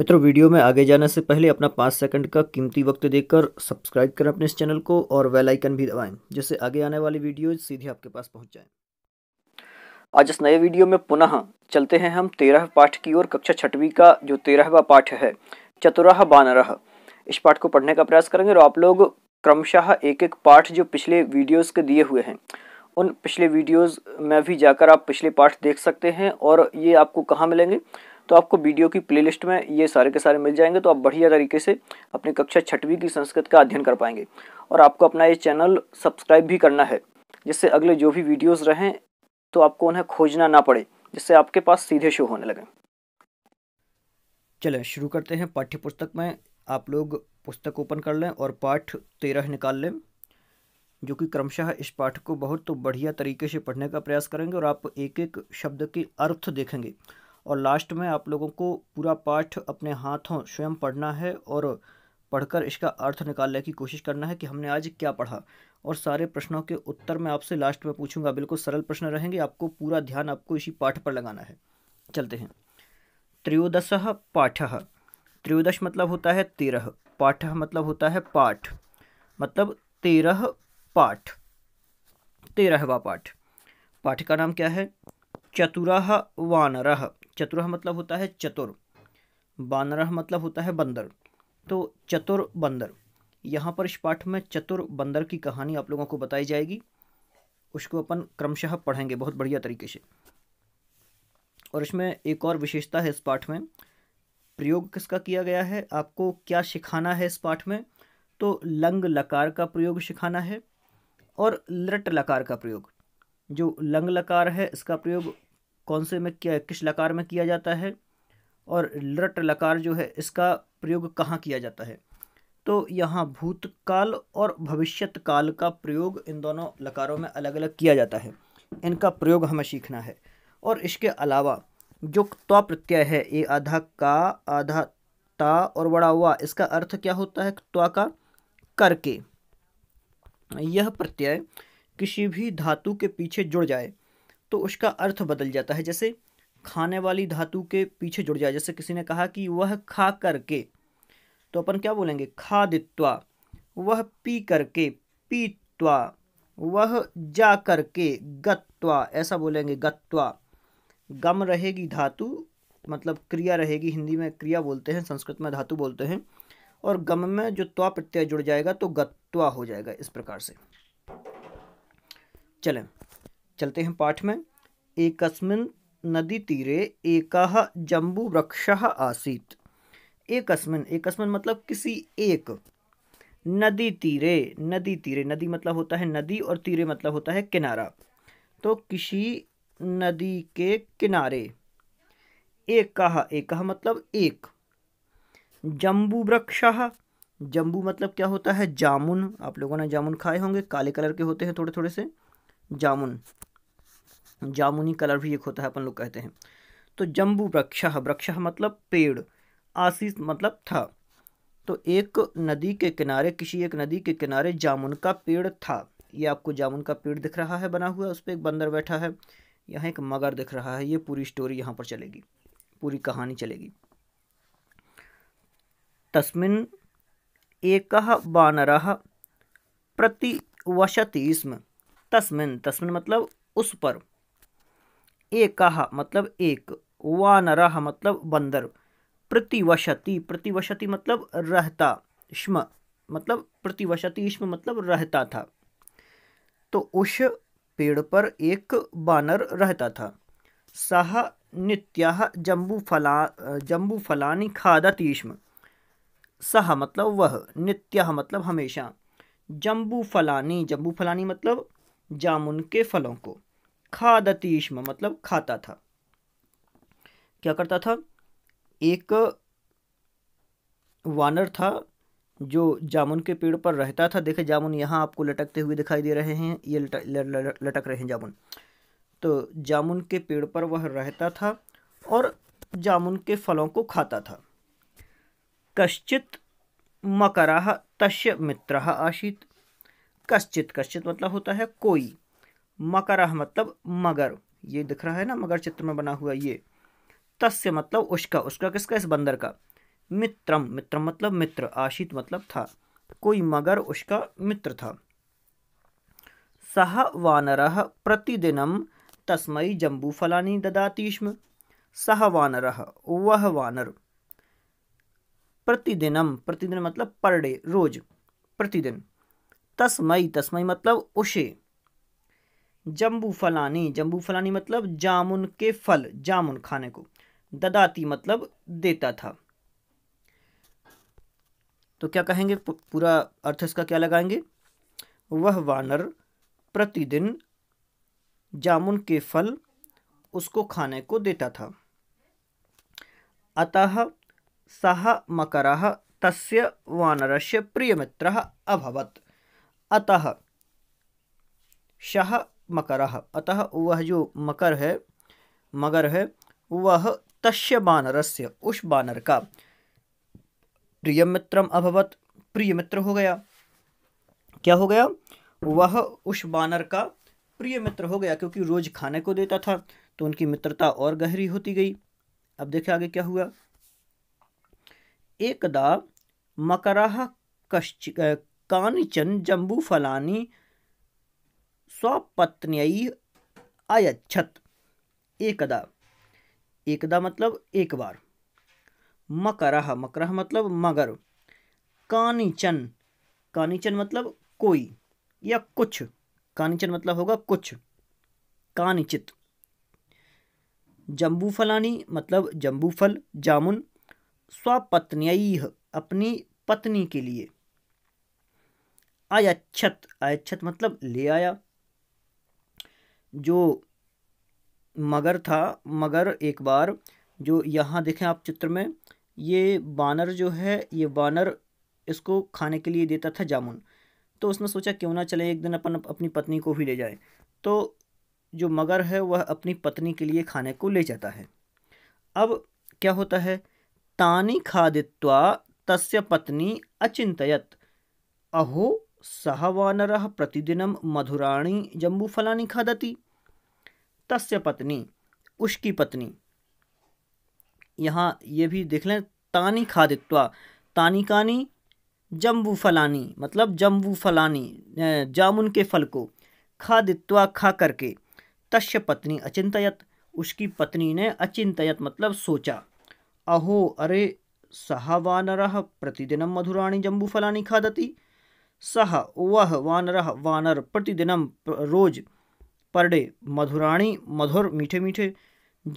मित्रों वीडियो में आगे जाने से पहले अपना पाँच सेकंड का कीमती वक्त देकर सब्सक्राइब करें अपने इस चैनल को और वेल आइकन भी दबाएं जिससे आगे आने वाली वीडियो सीधे आपके पास पहुंच जाएं। आज इस नए वीडियो में पुनः चलते हैं हम तेरह पाठ की ओर कक्षा छठवीं का जो तेरहवा पाठ है चतुराह बानरह इस पाठ को पढ़ने का प्रयास करेंगे और आप लोग क्रमशः एक एक पाठ जो पिछले वीडियोज़ के दिए हुए हैं उन पिछले वीडियोज में भी जाकर आप पिछले पाठ देख सकते हैं और ये आपको कहाँ मिलेंगे तो आपको वीडियो की प्लेलिस्ट में ये सारे के सारे मिल जाएंगे तो आप बढ़िया तरीके से अपनी कक्षा छठवीं की संस्कृत का अध्ययन कर पाएंगे और आपको अपना ये चैनल सब्सक्राइब भी करना है जिससे अगले जो भी वीडियोज़ रहें तो आपको उन्हें खोजना ना पड़े जिससे आपके पास सीधे शो होने लगें चलें शुरू करते हैं पाठ्य पुस्तक में आप लोग पुस्तक ओपन कर लें और पाठ तेरह निकाल लें जो कि क्रमशः इस पाठ को बहुत बढ़िया तरीके से पढ़ने का प्रयास करेंगे और आप एक एक शब्द के अर्थ देखेंगे और लास्ट में आप लोगों को पूरा पाठ अपने हाथों स्वयं पढ़ना है और पढ़कर इसका अर्थ निकालने की कोशिश करना है कि हमने आज क्या पढ़ा और सारे प्रश्नों के उत्तर मैं आपसे लास्ट में पूछूंगा बिल्कुल सरल प्रश्न रहेंगे आपको पूरा ध्यान आपको इसी पाठ पर लगाना है चलते हैं त्रयोदश पाठ त्रयोदश मतलब होता है तेरह पाठ मतलब होता है पाठ मतलब तेरह पाठ तेरहवा पाठ पाठ का नाम क्या है चतुरा वानरह चतुर मतलब होता है चतुर बानर मतलब होता है बंदर तो चतुर बंदर यहाँ पर इस पाठ में चतुर बंदर की कहानी आप लोगों को बताई जाएगी उसको अपन क्रमशः पढ़ेंगे बहुत बढ़िया तरीके से और इसमें एक और विशेषता है इस पाठ में प्रयोग किसका किया गया है आपको क्या सिखाना है इस पाठ में तो लंग लकार का प्रयोग सिखाना है और लट लकार का प्रयोग जो लंग लकार है इसका प्रयोग कौन से में किया किस लकार में किया जाता है और लट लकार जो है इसका प्रयोग कहाँ किया जाता है तो यहाँ भूतकाल और भविष्यत काल का प्रयोग इन दोनों लकारों में अलग अलग किया जाता है इनका प्रयोग हमें सीखना है और इसके अलावा जो त्वा प्रत्यय है ये आधा का आधा ता और बड़ा हुआ इसका अर्थ क्या होता है त्वा का करके यह प्रत्यय किसी भी धातु के पीछे जुड़ जाए तो उसका अर्थ बदल जाता है जैसे खाने वाली धातु के पीछे जुड़ जाए जैसे किसी ने कहा कि वह खा करके तो अपन क्या बोलेंगे खादित्वा वह पी करके पीत्वा वह जा करके गत्वा ऐसा बोलेंगे गत्वा गम रहेगी धातु मतलब क्रिया रहेगी हिंदी में क्रिया बोलते हैं संस्कृत में धातु बोलते हैं और गम में जो त्वा प्रत्यय जुड़ जाएगा तो गत्वा हो जाएगा इस प्रकार से चलें चलते हैं पाठ में एकस्मिन् नदीतीरे एकः जम्बूवृक्षः आसीत् एकस्मिन् एकस्मिन् मतलब किसी एक नदी तीरे नदी तीरे नदी मतलब होता है नदी और तीरे मतलब होता है किनारा तो किसी नदी के किनारे एक कहा एक कहा मतलब एक जम्बू वृक्ष जम्बू मतलब क्या होता है जामुन आप लोगों ने जामुन खाए होंगे काले कलर के होते हैं थोड़े थोड़े से जामुन जामुनी कलर भी एक होता है अपन लोग कहते हैं तो जम्बू वृक्ष वृक्ष मतलब पेड़ आशीष मतलब था तो एक नदी के किनारे किसी एक नदी के किनारे जामुन का पेड़ था ये आपको जामुन का पेड़ दिख रहा है बना हुआ उस पर एक बंदर बैठा है यहाँ एक मगर दिख रहा है ये पूरी स्टोरी यहाँ पर चलेगी पूरी कहानी चलेगी तस्मिन एक बानर प्रतिवशति स्म तस्मिन तस्मिन मतलब उस पर एक मतलब एक वानरः मतलब बंदर प्रतिवशति प्रतिवशति मतलब रहता श्म मतलब प्रतिवशति स्म मतलब रहता था तो उस पेड़ पर एक बानर रहता था सह नित्या जम्बू फलानी खादति स्म सह मतलब वह नित्य मतलब हमेशा जम्बू फलानी जम्बू फलानी मतलब जामुन के फलों को खादतीश्म मतलब खाता था क्या करता था एक वानर था जो जामुन के पेड़ पर रहता था देखे जामुन यहाँ आपको लटकते हुए दिखाई दे रहे हैं ये लटक लटक रहे हैं जामुन तो जामुन के पेड़ पर वह रहता था और जामुन के फलों को खाता था कश्चित मकरा तस्य मित्र आशीत कश्चित कश्चित मतलब होता है कोई मकर मतलब मगर ये दिख रहा है ना मगर चित्र में बना हुआ ये तस्य मतलब उसका उसका किसका इस बंदर का मित्रम मित्रम मतलब मित्र आशित मतलब था कोई मगर उसका मित्र था सह वानर प्रतिदिनम तस्मय जम्बूफलानी ददातीष्म सह वानर वह वानर प्रतिदिनम प्रतिदिन मतलब पर डे रोज प्रतिदिन तस्मय तस्मय मतलब उषे जम्बू फलानी जम्बू फलानी मतलब जामुन के फल जामुन खाने को ददाती मतलब देता था तो क्या कहेंगे पूरा अर्थ इसका क्या लगाएंगे वह वानर प्रतिदिन जामुन के फल उसको खाने को देता था अतः सह मकर तस्य प्रिय मित्र अभवत अतः शह मकर अतः वह जो मकर है मगर है वह तस्य से उस बानर का प्रिय मित्र अभवत प्रिय मित्र हो गया क्या हो गया वह उस बानर का प्रिय मित्र हो गया क्योंकि रोज खाने को देता था तो उनकी मित्रता और गहरी होती गई अब देखे आगे क्या हुआ एकदा मकर कश्चि कानिचन जम्बू फलानी स्वपत्न्यई अयच्छत एकदा एकदा मतलब एक बार मकर मकर मतलब मगर कानिचन कानिचन मतलब कोई या कुछ कानिचन मतलब होगा कुछ कानिचित जम्बू फलानी मतलब जम्बू फल जामुन स्वपत्न्यई अपनी पत्नी के लिए अयच्छत अयच्छत मतलब ले आया जो मगर था मगर एक बार जो यहाँ देखें आप चित्र में ये बानर जो है ये बानर इसको खाने के लिए देता था जामुन तो उसने सोचा क्यों ना चले एक दिन अपन अपनी पत्नी को भी ले जाए तो जो मगर है वह अपनी पत्नी के लिए खाने को ले जाता है अब क्या होता है तानी खादित्वा तस्य पत्नी अचिंतयत अहो सः वानरः प्रतिदिनं मधुराणि जम्बूफलानि खादति तस्य पत्नी उसकी पत्नी यहाँ ये भी देख लें तानी खादित्वा तानी कानी जम्बू फलानी मतलब जम्बू फलानी जामुन के फल को खादित्वा खा करके तस्य पत्नी अचिंतयत उसकी पत्नी ने अचिंतयत मतलब सोचा अहो अरे सह वानर प्रतिदिन मधुराणी जम्बूफलानी खादती सह वह वानर वानर प्रतिदिनम रोज पर डे मधुराणी मधुर मीठे मीठे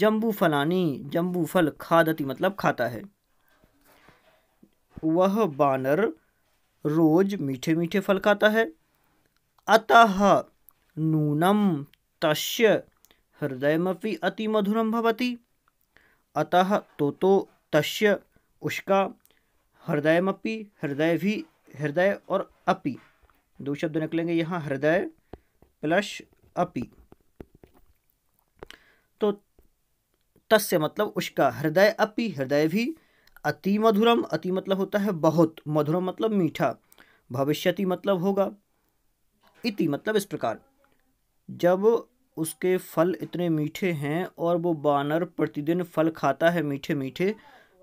जम्बू फलानी जम्बू फल खादती मतलब खाता है वह बानर रोज मीठे मीठे फल खाता है अतः नूनम तस्य हृदयमपि अति मधुरम भवति अतः तो तो तस्य उसका हृदयमपि हृदय भी हृदय और अपी दो शब्द निकलेंगे यहां हृदय प्लस अपी तो तस्य मतलब उसका हृदय अपि हृदय भी अति मधुरम अति मतलब होता है बहुत मधुरम मतलब मीठा भविष्यति मतलब होगा इति मतलब इस प्रकार जब उसके फल इतने मीठे हैं और वो बानर प्रतिदिन फल खाता है मीठे मीठे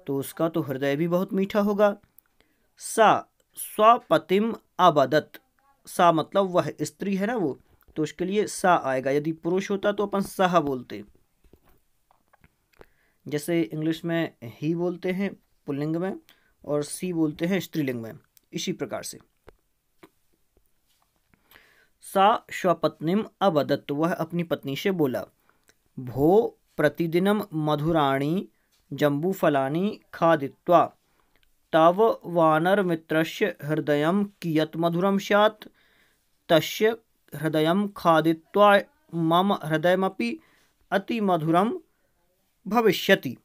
तो उसका तो हृदय भी बहुत मीठा होगा सा स्वपतिम अवदत सा मतलब वह स्त्री है ना वो तो उसके लिए सा आएगा यदि पुरुष होता तो अपन सह बोलते जैसे इंग्लिश में ही बोलते हैं पुल्लिंग में और सी बोलते हैं स्त्रीलिंग में इसी प्रकार से सा स्वपत्निम अवदत्त तो वह अपनी पत्नी से बोला भो प्रतिदिनम मधुराणी जम्बू फलानी खादित्वा तव वानरमित्रस्य हृदय कियत मधुर स्यात् तस्य हृदयं खादित्वा मम अति मधुर भविष्यति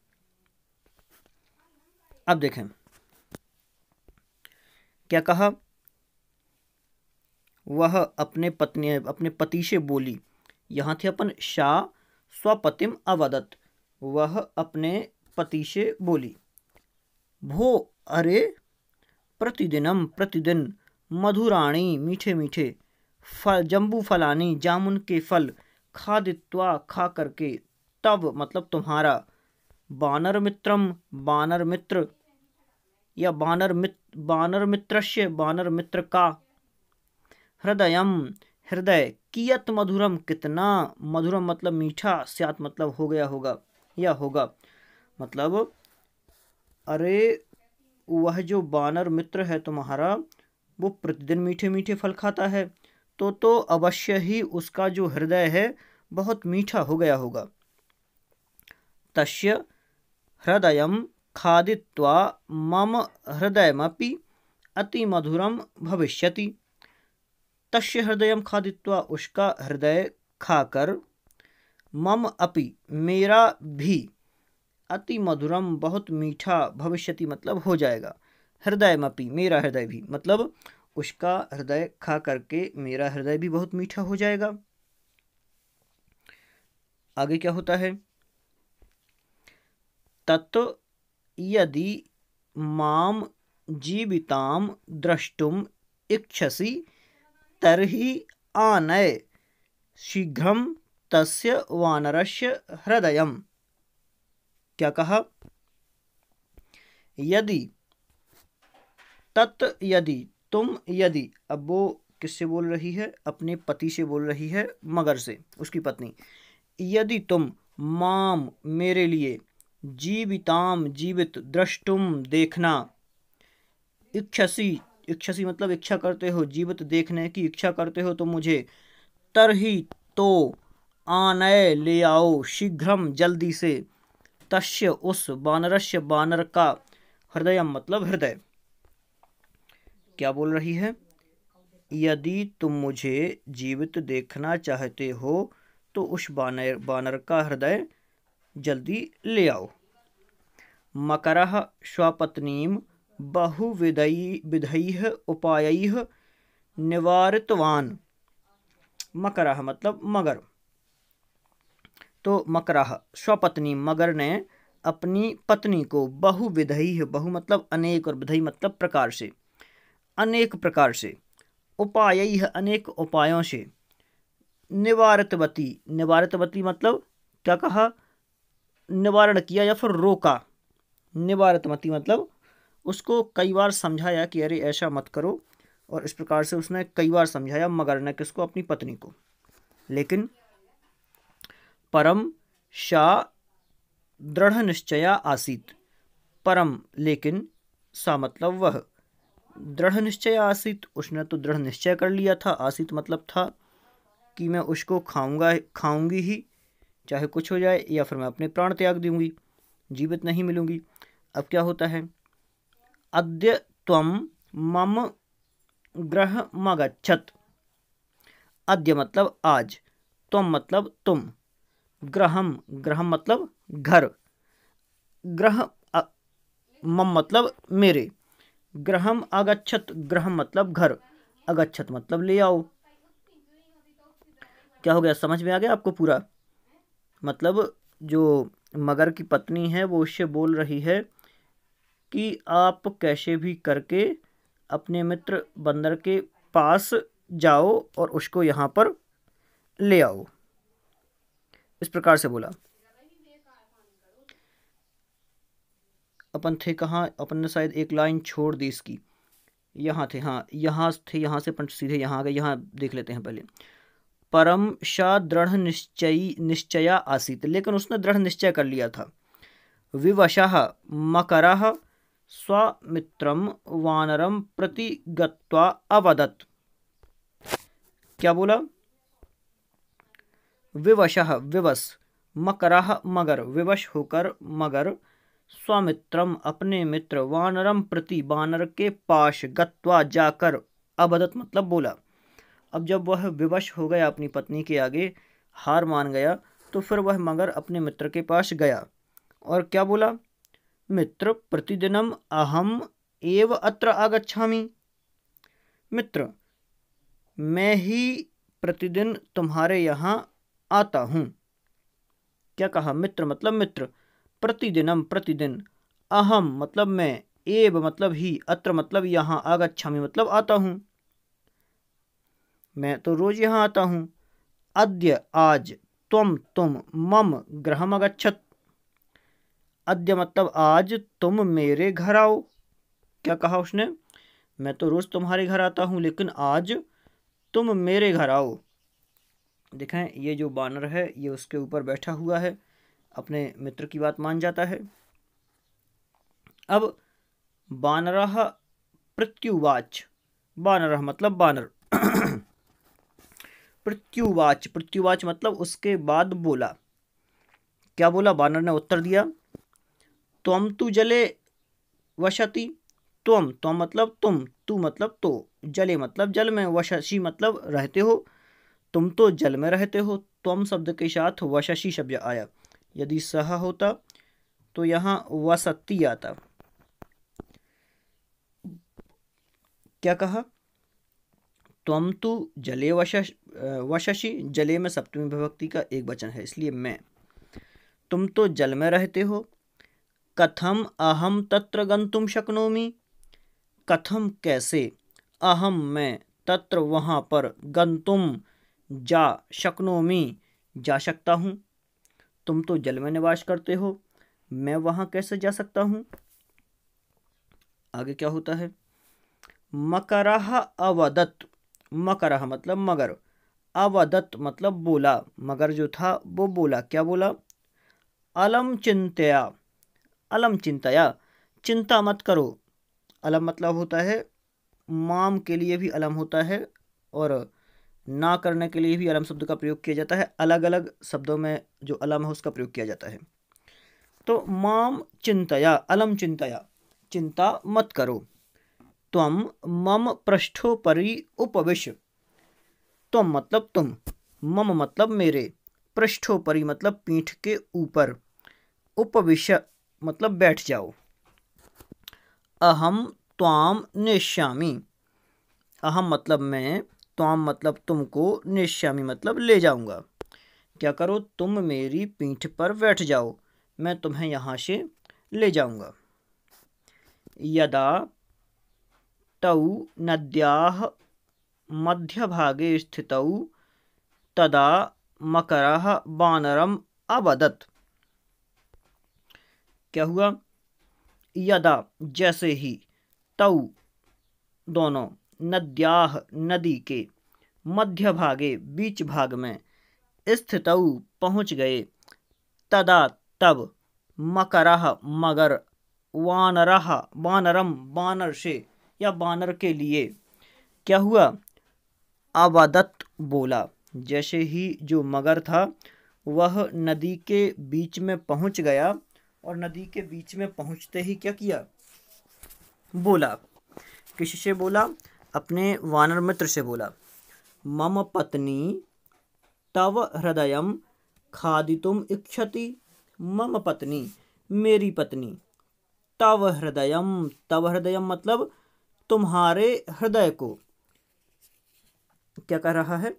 अब देखें क्या कहा वह अपने पत्नी अपने पति से बोली यहाँ थे अपन शाह स्वपतिम अवदत वह अपने पति से बोली भो अरे प्रतिदिनम प्रतिदिन मधुराणी मीठे मीठे फल जम्बू फलानी जामुन के फल खादित्वा खा करके तब मतलब तुम्हारा बानर मित्रम बानर मित्र या बानर मित्र बानर मित्रस्य बानर मित्र का हृदय हृदय कियत मधुरम कितना मधुरम मतलब मीठा स्यात मतलब हो गया होगा या होगा मतलब अरे वह जो बानर मित्र है तुम्हारा वो प्रतिदिन मीठे मीठे फल खाता है तो तो अवश्य ही उसका जो हृदय है बहुत मीठा हो गया होगा तस्य हृदय खादित्वा मम हृदयमपि मधुरम भविष्यति तस्य हृदय खादित्वा उसका हृदय खाकर मम अपि मेरा भी अति मधुरम बहुत मीठा भविष्यति मतलब हो जाएगा हृदय मपी मेरा हृदय भी मतलब उसका हृदय खा करके मेरा हृदय भी बहुत मीठा हो जाएगा आगे क्या होता है तत् यदि माम जीविताम द्रष्टुम इच्छसि तर्हि आनय शीघ्र तस्य वानरस्य हृदयम् क्या कहा यदि तत् यदि तुम यदि अब वो किससे बोल रही है अपने पति से बोल रही है मगर से उसकी पत्नी यदि तुम माम मेरे लिए जीविताम जीवित दृष्टुम देखना इच्छसी इच्छसी मतलब इच्छा करते हो जीवित देखने की इच्छा करते हो तो मुझे तरही तो आनय ले आओ शीघ्रम जल्दी से तस्य उस बानरस्य बानर का हृदय मतलब हृदय क्या बोल रही है यदि तुम मुझे जीवित देखना चाहते हो तो उस बानर बानर का हृदय जल्दी ले आओ मकर स्वपत्नी बहुविधयी विधई उपाय निवारितवान मकर मतलब मगर तो मकराह स्वपत्नी मगर ने अपनी पत्नी को बहुविधई बहु मतलब अनेक और विधई मतलब प्रकार से अनेक प्रकार से उपाय अनेक उपायों से निवारतवती निवारतवती मतलब क्या कहा निवारण किया या फिर रोका निवारतवती मतलब उसको कई बार समझाया कि अरे ऐसा मत करो और इस प्रकार से उसने कई बार समझाया मगर ने किसको अपनी पत्नी को लेकिन परम शा दृढ़ निश्चया आसीत परम लेकिन सा मतलब वह दृढ़ निश्चय आसित उसने तो दृढ़ निश्चय कर लिया था आसित मतलब था कि मैं उसको खाऊंगा खाऊंगी ही चाहे कुछ हो जाए या फिर मैं अपने प्राण त्याग दूंगी जीवित नहीं मिलूंगी अब क्या होता है अद्य तम मम ग्रह मगछत अद्य मतलब आज तम मतलब तुम ग्रहम ग्रहम मतलब घर ग्रह मम मतलब मेरे ग्रहम अगच्छत ग्रहम मतलब घर अगच्छत मतलब ले आओ क्या हो गया समझ में आ गया आपको पूरा मतलब जो मगर की पत्नी है वो उससे बोल रही है कि आप कैसे भी करके अपने मित्र बंदर के पास जाओ और उसको यहाँ पर ले आओ इस प्रकार से बोला अपन थे कहाँ अपन ने शायद एक लाइन छोड़ दी इसकी यहाँ थे हाँ यहाँ थे यहाँ से अपन सीधे यहाँ आ गए यहाँ देख लेते हैं पहले परम शाह दृढ़ निश्चय निश्चया आसित लेकिन उसने दृढ़ निश्चय कर लिया था विवशाह मकर स्वामित्रम वानरम प्रति गत्वा अवदत क्या बोला विवशः विवश मकरः मगर विवश होकर मगर स्वामित्रम अपने मित्र वानरम प्रति वानर के पास गत्वा जाकर अबदत मतलब बोला अब जब वह विवश हो गया अपनी पत्नी के आगे हार मान गया तो फिर वह मगर अपने मित्र के पास गया और क्या बोला मित्र प्रतिदिनम अहम एव अत्र आगच्छामि मित्र मैं ही प्रतिदिन तुम्हारे यहाँ आता हूँ क्या कहा मित्र मतलब मित्र प्रतिदिनम प्रतिदिन अहम मतलब मैं एव मतलब ही अत्र मतलब यहाँ में मतलब आता हूँ मैं तो रोज यहाँ आता हूँ अद्य आज तुम तुम मम ग्रह अगछत अद्य मतलब आज तुम मेरे घर आओ क्या कहा उसने मैं तो रोज़ तुम्हारे घर आता हूँ लेकिन आज तुम मेरे घर आओ देखें ये जो बानर है ये उसके ऊपर बैठा हुआ है अपने मित्र की बात मान जाता है अब बानरा प्रत्युवाच बानरह मतलब बानर प्रत्युवाच प्रत्युवाच मतलब उसके बाद बोला क्या बोला बानर ने उत्तर दिया तुम तु जले वशति तुम तुम मतलब तुम तू मतलब तो जले मतलब जल में वशसी मतलब रहते हो तुम तो जल में रहते हो तुम शब्द के साथ वशशी शब्द आया यदि सह होता तो यहाँ वसती आता क्या कहा त्वम तो जले वशश वशशी जले में सप्तमी विभक्ति का एक वचन है इसलिए मैं तुम तो जल में रहते हो कथम अहम तत्र गंतुम शक्नोमी कथम कैसे अहम मैं तत्र वहाँ पर गंतुम जा शकनो में जा सकता हूँ तुम तो जल में निवास करते हो मैं वहाँ कैसे जा सकता हूँ आगे क्या होता है मकरह अवदत मकरह मतलब मगर अवदत मतलब बोला मगर जो था वो बोला क्या बोला अलम चिंतया अलम चिंतया चिंता मत करो अलम मतलब होता है माम के लिए भी अलम होता है और ना करने के लिए भी अलम शब्द का प्रयोग किया जाता है अलग अलग शब्दों में जो अलम है उसका प्रयोग किया जाता है तो माम चिंतया अलम चिंतया चिंता मत करो तम मम पृष्ठोपरि उपविश तम मतलब तुम मम मतलब मेरे पृष्ठोपरि मतलब पीठ के ऊपर उपविश मतलब बैठ जाओ अहम त्वाम निश्यामी अहम मतलब मैं त्वाम तो मतलब तुमको निश्यामी मतलब ले जाऊंगा क्या करो तुम मेरी पीठ पर बैठ जाओ मैं तुम्हें यहाँ से ले जाऊंगा यदा तऊ नद्या मध्य भागे स्थित तदा मकर बानरम अवदत क्या हुआ यदा जैसे ही तऊ दोनों नद्याह नदी के मध्य भागे बीच भाग में स्थित पहुँच गए तदा तब मकर मगर वानर वानरम वानर से या वानर के लिए क्या हुआ अवदत्त बोला जैसे ही जो मगर था वह नदी के बीच में पहुंच गया और नदी के बीच में पहुंचते ही क्या किया बोला किससे बोला अपने वानर मित्र से बोला मम पत्नी तव हृदय तुम इच्छति मम पत्नी मेरी पत्नी तव हृदय तव हृदय मतलब तुम्हारे हृदय को क्या कह रहा है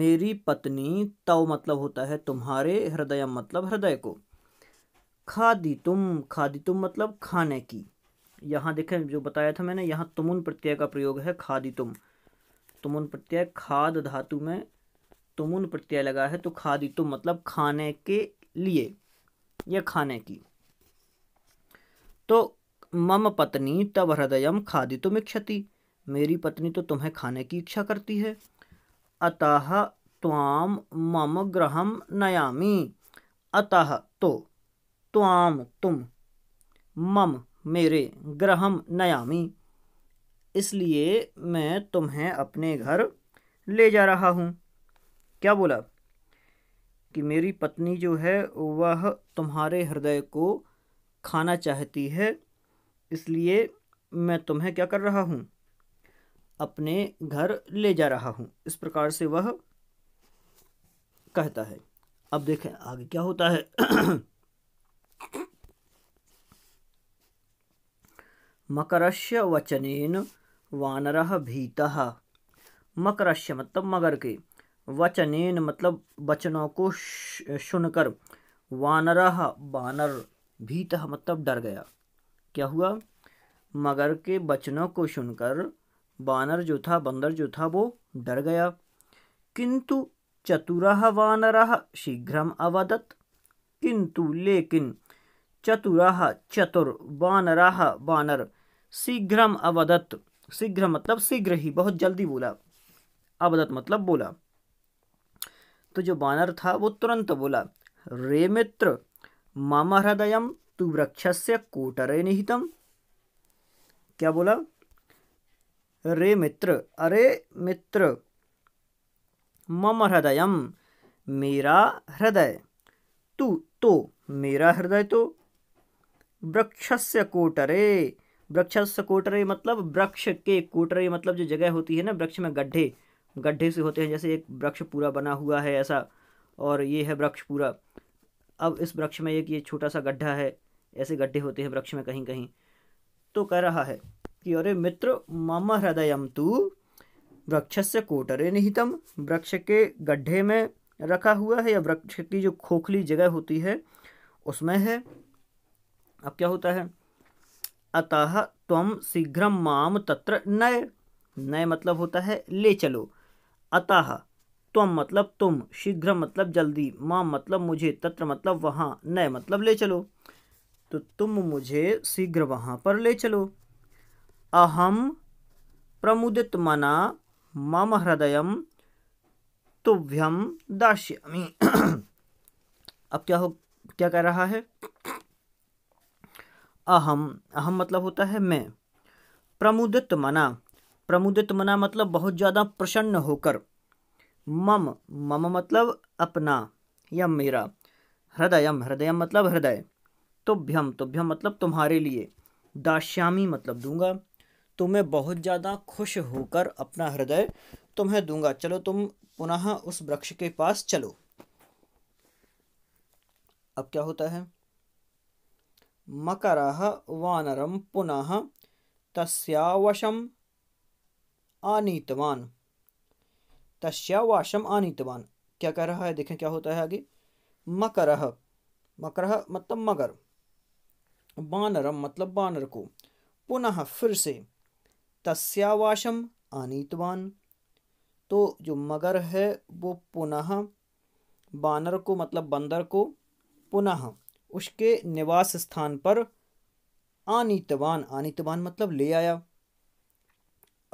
मेरी पत्नी तव मतलब होता है तुम्हारे हृदय मतलब हृदय को खादी तुम खादी तुम मतलब खाने की यहाँ देखें जो बताया था मैंने यहाँ तुमुन प्रत्यय का प्रयोग है खादी तुम तुमुन प्रत्यय खाद धातु में तुमुन प्रत्यय लगा है तो खादी तुम मतलब खाने के लिए या खाने की तो मम पत्नी तब हृदय खादी तुम इच्छति मेरी पत्नी तो तुम्हें खाने की इच्छा करती है अतः त्वाम मम ग्रहम नयामी अतः तो त्वाम तुम मम मेरे ग्रहम नयामी इसलिए मैं तुम्हें अपने घर ले जा रहा हूँ क्या बोला कि मेरी पत्नी जो है वह तुम्हारे हृदय को खाना चाहती है इसलिए मैं तुम्हें क्या कर रहा हूँ अपने घर ले जा रहा हूँ इस प्रकार से वह कहता है अब देखें आगे क्या होता है मकरस्य वचनेन वानरः भीतः मकरस्य मतलब मगर के वचनेन मतलब वचनों को सुनकर वानर वानर भीत मतलब डर गया क्या हुआ मगर के वचनों को सुनकर वानर जो था बंदर जो था वो डर गया किंतु चतुरः वानरः शीघ्रम अवदत किंतु लेकिन चतुरः चतुर वानरः वानर शीघ्रम अवदत शीघ्र मतलब शीघ्र ही बहुत जल्दी बोला अवदत मतलब बोला तो जो बानर था वो तुरंत बोला रे मित्र मम हृदय तु वृक्ष से कोटरे निहितम क्या बोला रे मित्र अरे मित्र मम हृदय मेरा हृदय तू तो मेरा हृदय तो वृक्ष से कोटरे वृक्ष कोटरे मतलब वृक्ष के कोटरे मतलब जो जगह होती है ना वृक्ष में गड्ढे गड्ढे से होते हैं जैसे एक वृक्ष पूरा बना हुआ है ऐसा और ये है वृक्ष पूरा अब इस वृक्ष में एक ये छोटा सा गड्ढा है ऐसे गड्ढे होते हैं वृक्ष में कहीं कहीं तो कह रहा है कि अरे मित्र मम हृदय तू वृक्ष से कोटरे निहितम वृक्ष के गड्ढे में रखा हुआ है या वृक्ष की जो खोखली जगह होती है उसमें है अब क्या होता है अतः तम शीघ्र माम तत्र नय नय मतलब होता है ले चलो अतः त्वम मतलब तुम शीघ्र मतलब जल्दी माम मतलब मुझे तत्र मतलब वहाँ नय मतलब ले चलो तो तुम मुझे शीघ्र वहाँ पर ले चलो अहम प्रमुदित मना मम हृदय तुभ्यम दास्यामि अब क्या हो क्या कह रहा है अहम अहम मतलब होता है मैं प्रमुदित मना प्रमुदित मना मतलब बहुत ज़्यादा प्रसन्न होकर मम मम मतलब अपना या मेरा हृदयम हृदयम मतलब हृदय तुभ्यम तुभ्यम मतलब तुम्हारे लिए दाश्यामी मतलब दूंगा तुम्हें बहुत ज़्यादा खुश होकर अपना हृदय तुम्हें दूंगा चलो तुम पुनः उस वृक्ष के पास चलो अब क्या होता है मकरः वानरं पुनः तस्यावशम् आनीतवान तस्यावाशम आनीतवान क्या कह रहा है देखें क्या होता है आगे मकर मकर मतलब मगर बानरम मतलब बानर को पुनः फिर से तस्यावाशम आनीतवान तो जो मगर है वो पुनः बानर को मतलब बंदर को पुनः उसके निवास स्थान पर आनीतवान आनीतवान मतलब ले आया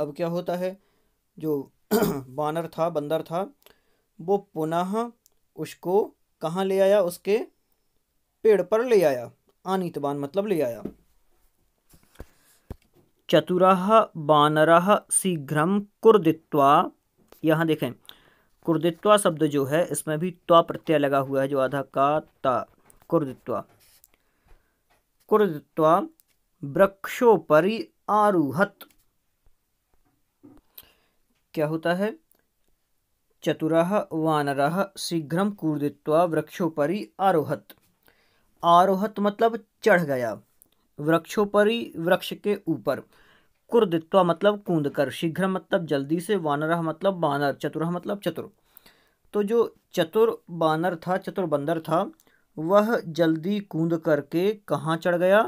अब क्या होता है जो बानर था बंदर था वो पुनः उसको कहाँ ले आया उसके पेड़ पर ले आया आनीतवान मतलब ले आया चतुराह बानराह शीघ्रम कुर्दित्वा यहाँ देखें कुर्दित्वा शब्द जो है इसमें भी त्वा प्रत्यय लगा हुआ है जो आधा का ता कुरुदित्वा कुरुदित्वा वृक्षोपरि आरूहत क्या होता है चतुरा वानर शीघ्र कूर्दित्वा वृक्षोपरि आरोहत आरोहत मतलब चढ़ गया वृक्षोपरि वृक्ष के ऊपर कुर्दित्वा मतलब कूद कर शीघ्र मतलब जल्दी से वानर मतलब वानर चतुरा मतलब चतुर तो जो चतुर बानर था चतुर बंदर था वह जल्दी कूद करके कहाँ चढ़ गया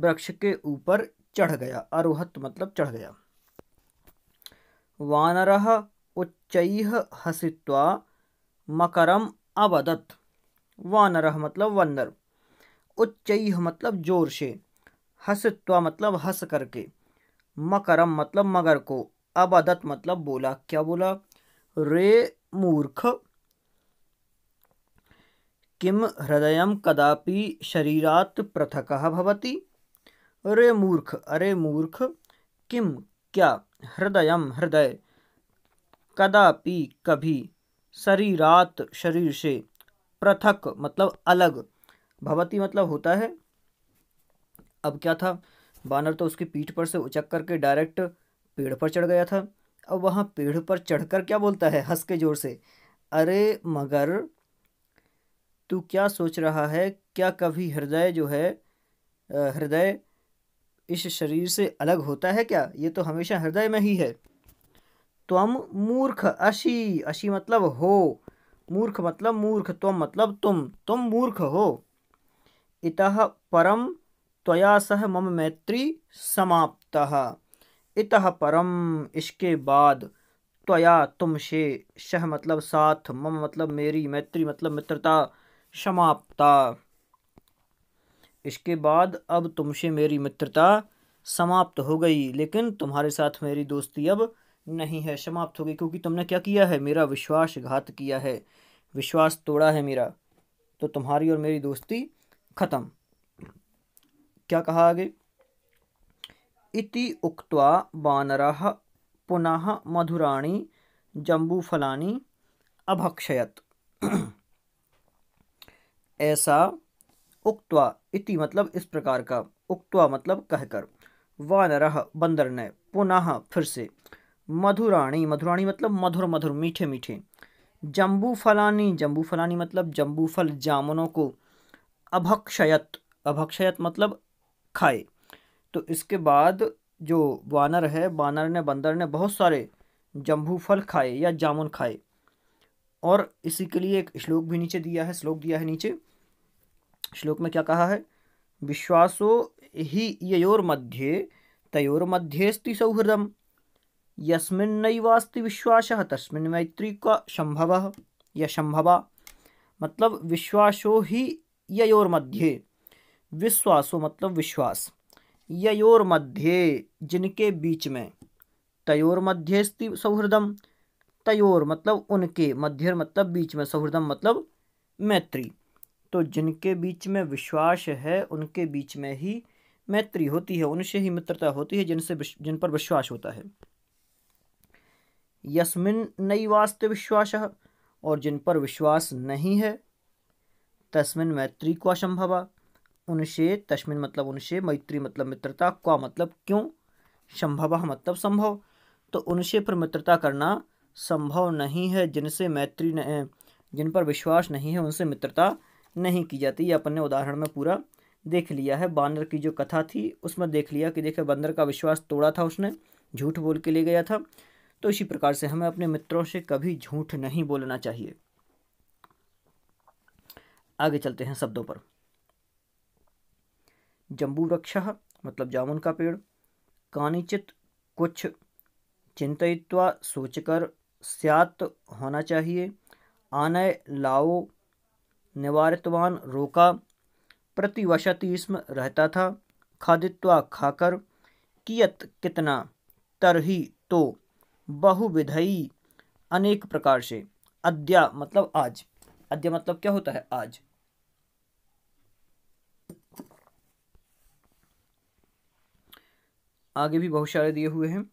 वृक्ष के ऊपर चढ़ गया अरोहत मतलब चढ़ गया वानर उच्च हसित्वा मकरम अवदत वानर मतलब वंदर उच्च मतलब जोर से हसित्वा मतलब हंस करके मकरम मतलब मगर को अबदत मतलब बोला क्या बोला रे मूर्ख किम हृदय कदापि शरीरात पृथक भवति अरे मूर्ख अरे मूर्ख किम क्या हृदय हृदय कदापि कभी शरीरात शरीर से पृथक मतलब अलग भवती मतलब होता है अब क्या था बानर तो उसकी पीठ पर से उचक करके डायरेक्ट पेड़ पर चढ़ गया था अब वहाँ पेड़ पर चढ़कर क्या बोलता है हंस के जोर से अरे मगर तू क्या सोच रहा है क्या कभी हृदय जो है हृदय इस शरीर से अलग होता है क्या ये तो हमेशा हृदय में ही है त्वम मूर्ख अशी अशी मतलब हो मूर्ख मतलब मूर्ख त्वम मतलब तुम तुम मूर्ख हो इत परम त्वया सह मम मैत्री समाप्त इत परम इसके बाद त्वया तुम से शह मतलब साथ मम मतलब मेरी मैत्री मतलब मित्रता समाप्ता इसके बाद अब तुमसे मेरी मित्रता समाप्त हो गई लेकिन तुम्हारे साथ मेरी दोस्ती अब नहीं है समाप्त हो गई क्योंकि तुमने क्या किया है मेरा विश्वासघात किया है विश्वास तोड़ा है मेरा तो तुम्हारी और मेरी दोस्ती खत्म क्या कहा आगे इति उक्त्वा बानरा पुनः मधुराणी जम्बूफलानी अभक्षयत ऐसा उक्तवा इति मतलब इस प्रकार का उक्तवा मतलब कहकर वानर बंदर ने पुनः फिर से मधुराणी मधुराणी मतलब मधुर मधुर मीठे मीठे जम्बू फलानी जम्बू फलानी मतलब जम्बू फल जामुनों को अभक्षयत अभक्षयत मतलब खाए तो इसके बाद जो वानर है वानर ने बंदर ने बहुत सारे जम्बू फल खाए या जामुन खाए और इसी के लिए एक श्लोक भी नीचे दिया है श्लोक दिया है नीचे श्लोक में क्या कहा है विश्वासो ही योर मध्य तयोर मध्येस्ति सौहृदम यस्मिन्नैवास्ति विश्वास तस्मिन मैत्री का संभव या संभवा मतलब विश्वासो ही योर मध्य विश्वासो मतलब विश्वास योर मध्य जिनके बीच में तयोर मध्येस्ति सौहृदम तयोर मतलब उनके मध्यर मतलब बीच में सौहृदम मतलब मैत्री तो जिनके बीच में विश्वास है उनके बीच में ही मैत्री होती है उनसे ही मित्रता होती है जिनसे जिन पर विश्वास होता है यस्मिन नई वास्ते विश्वास और जिन पर विश्वास नहीं है तस्मिन मैत्री को असंभवा उनसे तस्मिन मतलब उनसे मैत्री मतलब मित्रता क्वा मतलब क्यों संभव मतलब संभव तो उनसे पर मित्रता करना संभव नहीं है जिनसे मैत्री जिन पर विश्वास नहीं है उनसे मित्रता नहीं की जाती ये अपन ने उदाहरण में पूरा देख लिया है बानर की जो कथा थी उसमें देख लिया कि देखे बंदर का विश्वास तोड़ा था उसने झूठ बोल के ले गया था तो इसी प्रकार से हमें अपने मित्रों से कभी झूठ नहीं बोलना चाहिए आगे चलते हैं शब्दों पर जम्बू वृक्ष मतलब जामुन का पेड़ कानिचित कुछ चिंतित्वा सोचकर स्यात होना चाहिए आनय लाओ निवारितवान रोका प्रतिवशतीस्म रहता था खादित्वा खाकर कियत कितना तरही तो बहुविधई अनेक प्रकार से अद्या मतलब आज अद्य मतलब क्या होता है आज आगे भी बहुत सारे दिए हुए हैं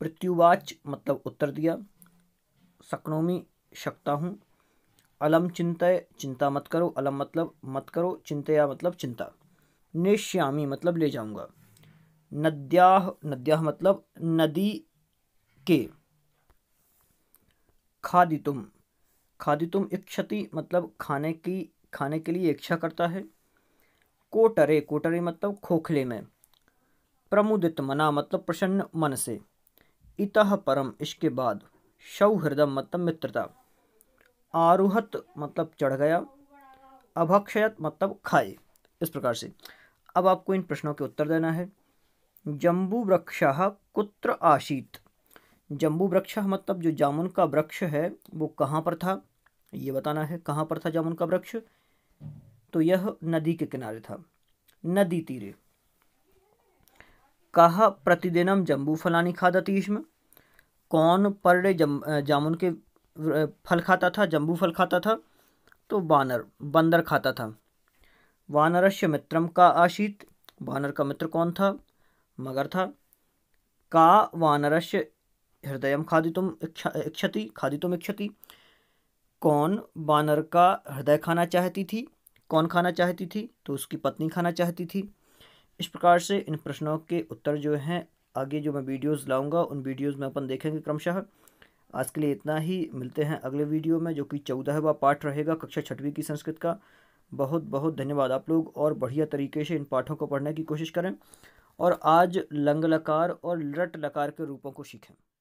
प्रत्युवाच मतलब उत्तर दिया सकनोमी शक्ता हूँ अलम चिंतय चिंता मत करो अलम मतलब मत करो चिंतया मतलब चिंता नेश्यामी मतलब ले जाऊँगा नद्याह नद्याह मतलब नदी के खादी तुम खादी तुम इक्षति मतलब खाने की खाने के लिए इच्छा करता है कोटरे कोटरे मतलब खोखले में प्रमुदित मना मतलब प्रसन्न मन से इतः परम इसके बाद सौहृदम मतलब मित्रता आरुहत मतलब चढ़ गया अभक्षयत मतलब खाए इस प्रकार से अब आपको इन प्रश्नों के उत्तर देना है जम्बू वृक्ष कुत्र आशीत जम्बू वृक्ष मतलब जो जामुन का वृक्ष है वो कहाँ पर था ये बताना है कहाँ पर था जामुन का वृक्ष तो यह नदी के किनारे था नदी तीरे कह प्रतिदिनम जम्बू फलानी थी इसमें कौन पर डे जम जामुन के फल खाता था जम्बू फल खाता था तो वानर बंदर खाता था से मित्रम का आशीत वानर का मित्र कौन था मगर था का से हृदय खादितुम इक्षा इक्षति खादितुम इक्षति कौन वानर का हृदय खाना चाहती थी कौन खाना चाहती थी तो उसकी पत्नी खाना चाहती थी इस प्रकार से इन प्रश्नों के उत्तर जो हैं आगे जो मैं वीडियोस लाऊंगा उन वीडियोस में अपन देखेंगे क्रमशः आज के लिए इतना ही मिलते हैं अगले वीडियो में जो कि चौदहवा पाठ रहेगा कक्षा छठवीं की संस्कृत का बहुत बहुत धन्यवाद आप लोग और बढ़िया तरीके से इन पाठों को पढ़ने की कोशिश करें और आज लंग लकार और लट लकार के रूपों को सीखें